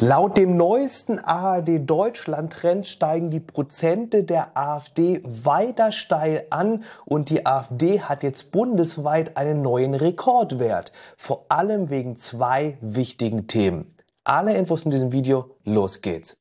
Laut dem neuesten ARD Deutschland Trend steigen die Prozente der AfD weiter steil an und die AfD hat jetzt bundesweit einen neuen Rekordwert. Vor allem wegen zwei wichtigen Themen. Alle Infos in diesem Video, los geht's.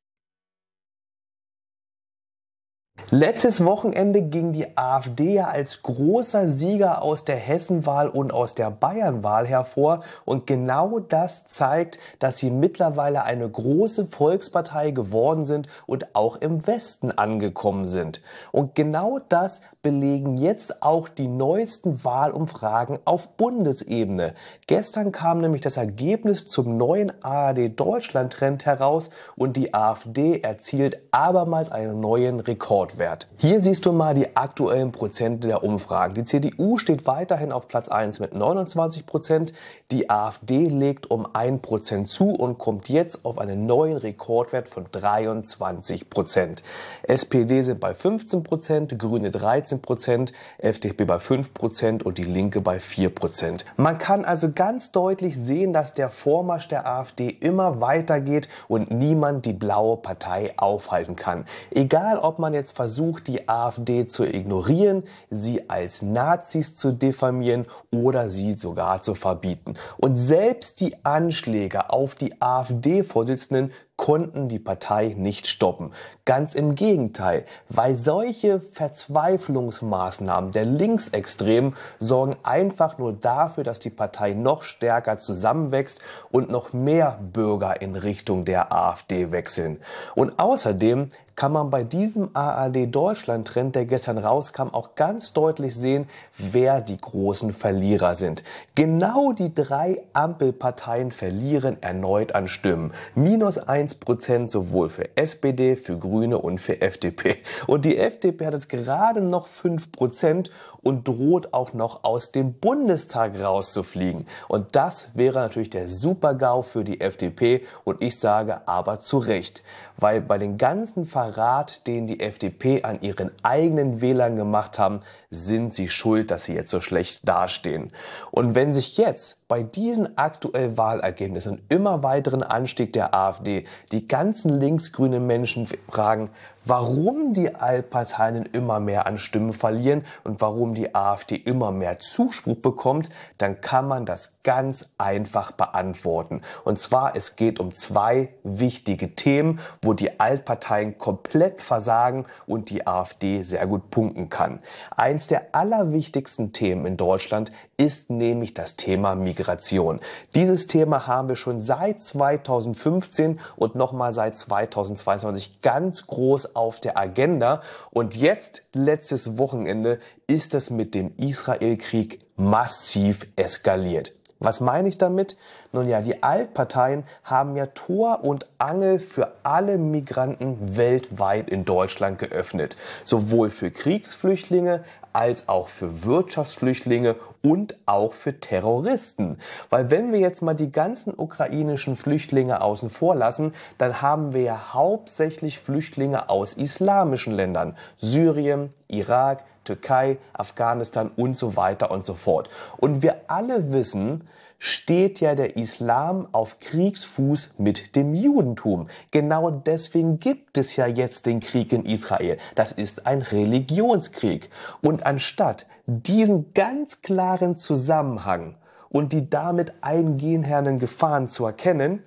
Letztes Wochenende ging die AfD ja als großer Sieger aus der Hessenwahl und aus der Bayernwahl hervor. Und genau das zeigt, dass sie mittlerweile eine große Volkspartei geworden sind und auch im Westen angekommen sind. Und genau das belegen jetzt auch die neuesten Wahlumfragen auf Bundesebene. Gestern kam nämlich das Ergebnis zum neuen ARD Deutschland Trend heraus und die AfD erzielt abermals einen neuen Rekordwert. Wert. Hier siehst du mal die aktuellen Prozente der Umfragen. Die CDU steht weiterhin auf Platz 1 mit 29 Prozent. Die AfD legt um 1 Prozent zu und kommt jetzt auf einen neuen Rekordwert von 23 Prozent. SPD sind bei 15 Prozent, Grüne 13 Prozent, FDP bei 5 Prozent und die Linke bei 4 Prozent. Man kann also ganz deutlich sehen, dass der Vormarsch der AfD immer weitergeht und niemand die blaue Partei aufhalten kann. Egal, ob man jetzt versucht, versucht, die AfD zu ignorieren, sie als Nazis zu diffamieren oder sie sogar zu verbieten. Und selbst die Anschläge auf die AfD-Vorsitzenden konnten die Partei nicht stoppen. Ganz im Gegenteil, weil solche Verzweiflungsmaßnahmen der Linksextremen sorgen einfach nur dafür, dass die Partei noch stärker zusammenwächst und noch mehr Bürger in Richtung der AfD wechseln. Und außerdem kann man bei diesem ARD-Deutschland-Trend, der gestern rauskam, auch ganz deutlich sehen, wer die großen Verlierer sind. Genau die drei Ampelparteien verlieren erneut an Stimmen. Minus ein 1% sowohl für SPD, für Grüne und für FDP. Und die FDP hat jetzt gerade noch 5% und droht auch noch aus dem Bundestag rauszufliegen. Und das wäre natürlich der Super-GAU für die FDP und ich sage aber zu Recht, weil bei dem ganzen Verrat, den die FDP an ihren eigenen Wählern gemacht haben, sind sie schuld, dass sie jetzt so schlecht dastehen. Und wenn sich jetzt bei diesen aktuellen Wahlergebnissen und immer weiteren Anstieg der AfD die ganzen linksgrünen Menschen fragen, warum die Altparteien immer mehr an Stimmen verlieren und warum die AfD immer mehr Zuspruch bekommt, dann kann man das ganz einfach beantworten. Und zwar, es geht um zwei wichtige Themen, wo die Altparteien komplett versagen und die AfD sehr gut punkten kann. Eins der allerwichtigsten Themen in Deutschland ist nämlich das Thema Migration. Dieses Thema haben wir schon seit 2015 und nochmal seit 2022 ganz groß auf der Agenda. Und jetzt, letztes Wochenende, ist es mit dem Israel-Krieg massiv eskaliert. Was meine ich damit? Nun ja, die Altparteien haben ja Tor und Angel für alle Migranten weltweit in Deutschland geöffnet. Sowohl für Kriegsflüchtlinge als auch für Wirtschaftsflüchtlinge und auch für Terroristen. Weil wenn wir jetzt mal die ganzen ukrainischen Flüchtlinge außen vor lassen, dann haben wir ja hauptsächlich Flüchtlinge aus islamischen Ländern. Syrien, Irak, Türkei, Afghanistan und so weiter und so fort. Und wir alle wissen, steht ja der Islam auf Kriegsfuß mit dem Judentum. Genau deswegen gibt es ja jetzt den Krieg in Israel. Das ist ein Religionskrieg. Und anstatt diesen ganz klaren Zusammenhang und die damit eingehenden Gefahren zu erkennen,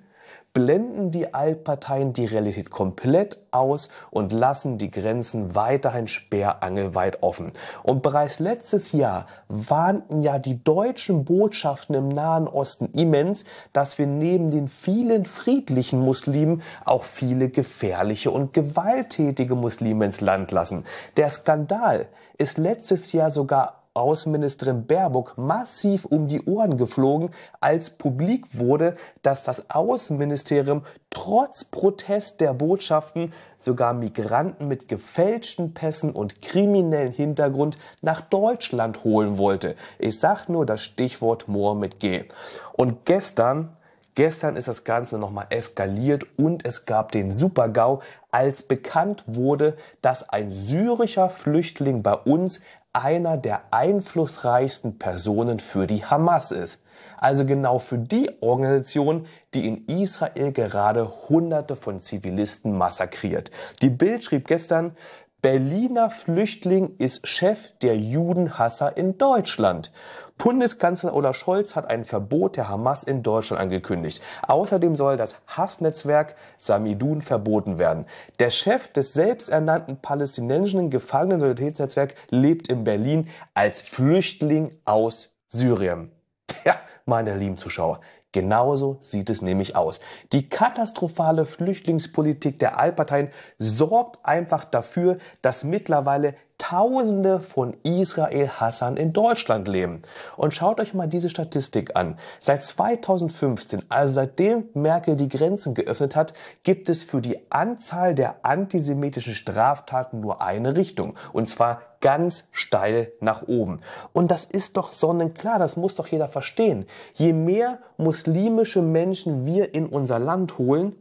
blenden die Altparteien die Realität komplett aus und lassen die Grenzen weiterhin sperrangelweit offen. Und bereits letztes Jahr warnten ja die deutschen Botschaften im Nahen Osten immens, dass wir neben den vielen friedlichen Muslimen auch viele gefährliche und gewalttätige Muslime ins Land lassen. Der Skandal ist letztes Jahr sogar Außenministerin Baerbock massiv um die Ohren geflogen, als publik wurde, dass das Außenministerium trotz Protest der Botschaften sogar Migranten mit gefälschten Pässen und kriminellen Hintergrund nach Deutschland holen wollte. Ich sag nur das Stichwort Mohammed mit G. Und gestern Gestern ist das Ganze nochmal eskaliert und es gab den Super-GAU, als bekannt wurde, dass ein syrischer Flüchtling bei uns einer der einflussreichsten Personen für die Hamas ist. Also genau für die Organisation, die in Israel gerade Hunderte von Zivilisten massakriert. Die Bild schrieb gestern, Berliner Flüchtling ist Chef der Judenhasser in Deutschland. Bundeskanzler Olaf Scholz hat ein Verbot der Hamas in Deutschland angekündigt. Außerdem soll das Hassnetzwerk Samidun verboten werden. Der Chef des selbsternannten palästinensischen gefangenen Gefangenensolidaritätsnetzwerks lebt in Berlin als Flüchtling aus Syrien. Ja, meine lieben Zuschauer, Genauso sieht es nämlich aus. Die katastrophale Flüchtlingspolitik der Altparteien sorgt einfach dafür, dass mittlerweile Tausende von Israel-Hassern in Deutschland leben. Und schaut euch mal diese Statistik an. Seit 2015, also seitdem Merkel die Grenzen geöffnet hat, gibt es für die Anzahl der antisemitischen Straftaten nur eine Richtung. Und zwar ganz steil nach oben. Und das ist doch sonnenklar, das muss doch jeder verstehen. Je mehr muslimische Menschen wir in unser Land holen,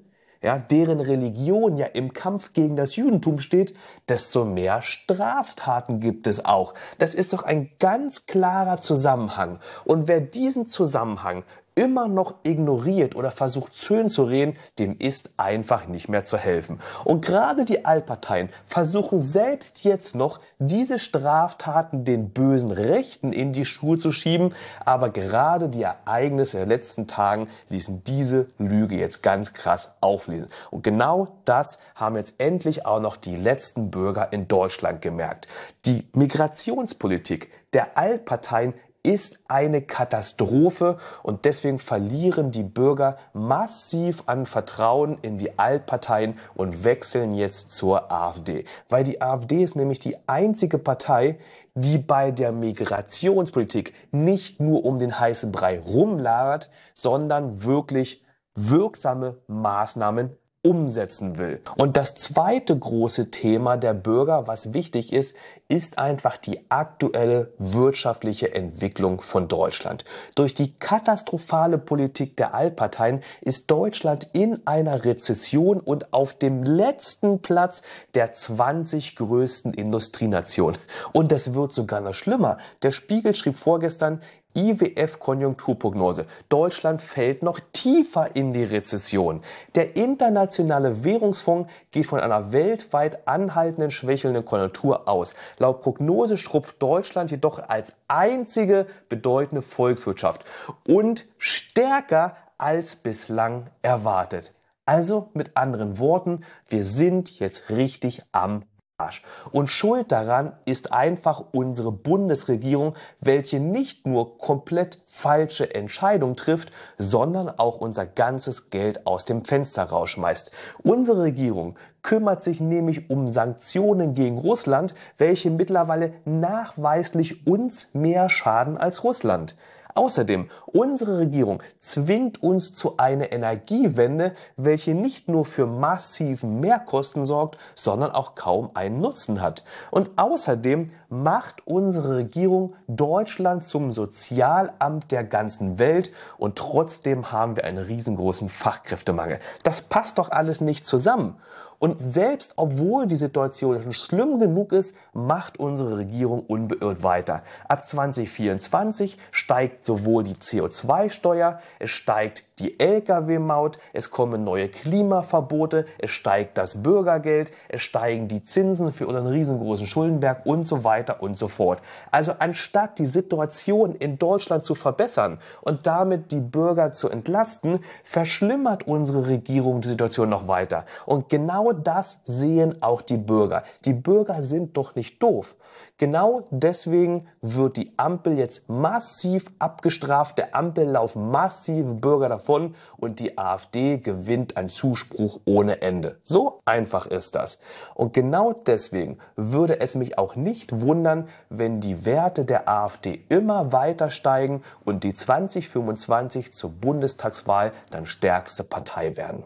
ja, deren Religion ja im Kampf gegen das Judentum steht, desto mehr Straftaten gibt es auch. Das ist doch ein ganz klarer Zusammenhang. Und wer diesen Zusammenhang immer noch ignoriert oder versucht schön zu reden, dem ist einfach nicht mehr zu helfen. Und gerade die Altparteien versuchen selbst jetzt noch, diese Straftaten den bösen Rechten in die Schuhe zu schieben, aber gerade die Ereignisse der letzten Tagen ließen diese Lüge jetzt ganz krass auflesen. Und genau das haben jetzt endlich auch noch die letzten Bürger in Deutschland gemerkt. Die Migrationspolitik der Altparteien ist eine Katastrophe und deswegen verlieren die Bürger massiv an Vertrauen in die Altparteien und wechseln jetzt zur AfD. Weil die AfD ist nämlich die einzige Partei, die bei der Migrationspolitik nicht nur um den heißen Brei rumlagert, sondern wirklich wirksame Maßnahmen umsetzen will. Und das zweite große Thema der Bürger, was wichtig ist, ist einfach die aktuelle wirtschaftliche Entwicklung von Deutschland. Durch die katastrophale Politik der Altparteien ist Deutschland in einer Rezession und auf dem letzten Platz der 20 größten Industrienationen. Und das wird sogar noch schlimmer. Der Spiegel schrieb vorgestern, IWF-Konjunkturprognose. Deutschland fällt noch tiefer in die Rezession. Der internationale Währungsfonds geht von einer weltweit anhaltenden schwächelnden Konjunktur aus. Laut Prognose schrumpft Deutschland jedoch als einzige bedeutende Volkswirtschaft und stärker als bislang erwartet. Also mit anderen Worten, wir sind jetzt richtig am Arsch. Und schuld daran ist einfach unsere Bundesregierung, welche nicht nur komplett falsche Entscheidungen trifft, sondern auch unser ganzes Geld aus dem Fenster rausschmeißt. Unsere Regierung kümmert sich nämlich um Sanktionen gegen Russland, welche mittlerweile nachweislich uns mehr schaden als Russland. Außerdem, unsere Regierung zwingt uns zu einer Energiewende, welche nicht nur für massiven Mehrkosten sorgt, sondern auch kaum einen Nutzen hat. Und außerdem macht unsere Regierung Deutschland zum Sozialamt der ganzen Welt und trotzdem haben wir einen riesengroßen Fachkräftemangel. Das passt doch alles nicht zusammen. Und selbst obwohl die Situation schon schlimm genug ist, macht unsere Regierung unbeirrt weiter. Ab 2024 steigt sowohl die CO2-Steuer, es steigt die Lkw-Maut, es kommen neue Klimaverbote, es steigt das Bürgergeld, es steigen die Zinsen für unseren riesengroßen Schuldenberg und so weiter und so fort. Also anstatt die Situation in Deutschland zu verbessern und damit die Bürger zu entlasten, verschlimmert unsere Regierung die Situation noch weiter. Und genau das sehen auch die Bürger. Die Bürger sind doch nicht doof. Genau deswegen wird die Ampel jetzt massiv abgestraft. Der Ampel laufen massive Bürger davon und die AfD gewinnt an Zuspruch ohne Ende. So einfach ist das. Und genau deswegen würde es mich auch nicht wundern, wenn die Werte der AfD immer weiter steigen und die 2025 zur Bundestagswahl dann stärkste Partei werden.